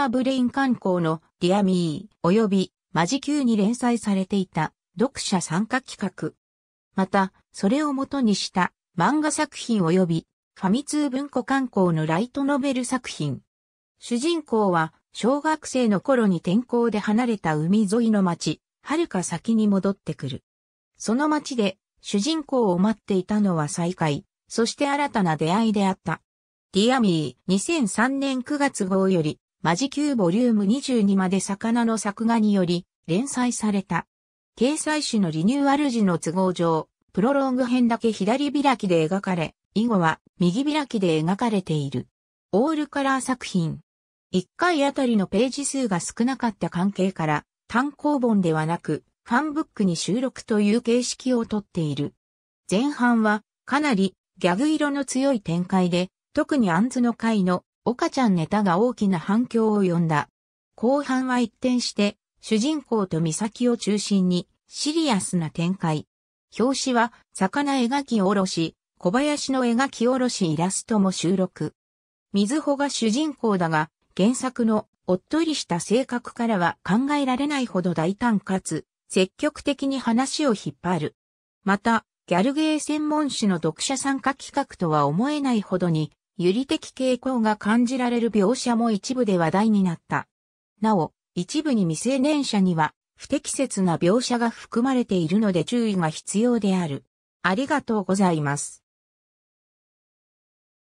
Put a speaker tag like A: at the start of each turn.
A: ターブレイン観光のディアミー及びマジ Q に連載されていた読者参加企画。また、それを元にした漫画作品及びファミ通文庫観光のライトノベル作品。主人公は小学生の頃に天候で離れた海沿いの町、遥か先に戻ってくる。その町で主人公を待っていたのは再会、そして新たな出会いであった。ディアミー2003年9月号よりマジーボリューム22まで魚の作画により連載された。掲載誌のリニューアル時の都合上、プロローグ編だけ左開きで描かれ、以後は右開きで描かれている。オールカラー作品。1回あたりのページ数が少なかった関係から、単行本ではなく、ファンブックに収録という形式をとっている。前半は、かなり、ギャグ色の強い展開で、特にアンズの回の岡ちゃんネタが大きな反響を呼んだ。後半は一転して、主人公と美咲を中心に、シリアスな展開。表紙は、魚描き下ろし、小林の描き下ろしイラストも収録。水穂が主人公だが、原作のおっとりした性格からは考えられないほど大胆かつ、積極的に話を引っ張る。また、ギャルゲー専門誌の読者参加企画とは思えないほどに揺り的傾向が感じられる描写も一部で話題になった。なお、一部に未成年者には不適切な描写が含まれているので注意が必要である。ありがとうございます。